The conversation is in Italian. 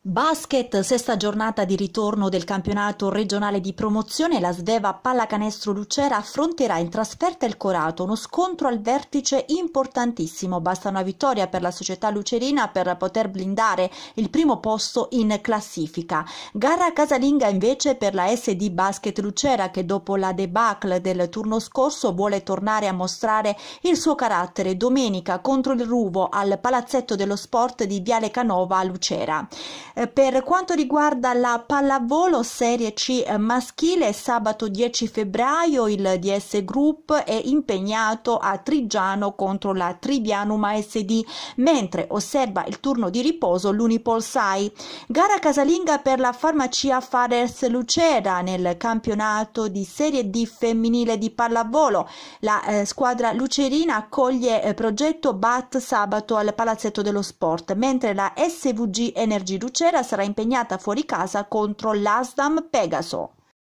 Basket, sesta giornata di ritorno del campionato regionale di promozione, la Sveva Pallacanestro Lucera affronterà in trasferta il Corato, uno scontro al vertice importantissimo, basta una vittoria per la società lucerina per poter blindare il primo posto in classifica. Gara casalinga invece per la SD Basket Lucera che dopo la debacle del turno scorso vuole tornare a mostrare il suo carattere domenica contro il Ruvo al Palazzetto dello Sport di Viale Canova a Lucera. Eh, per quanto riguarda la pallavolo Serie C eh, maschile, sabato 10 febbraio il DS Group è impegnato a Trigiano contro la Trivianum SD, mentre osserva il turno di riposo l'Unipol Sai. Gara casalinga per la farmacia Fares Lucera nel campionato di Serie D femminile di pallavolo. La eh, squadra lucerina accoglie eh, progetto BAT sabato al Palazzetto dello Sport, mentre la SVG Energy Lucera sera sarà impegnata fuori casa contro l'Asdam Pegaso.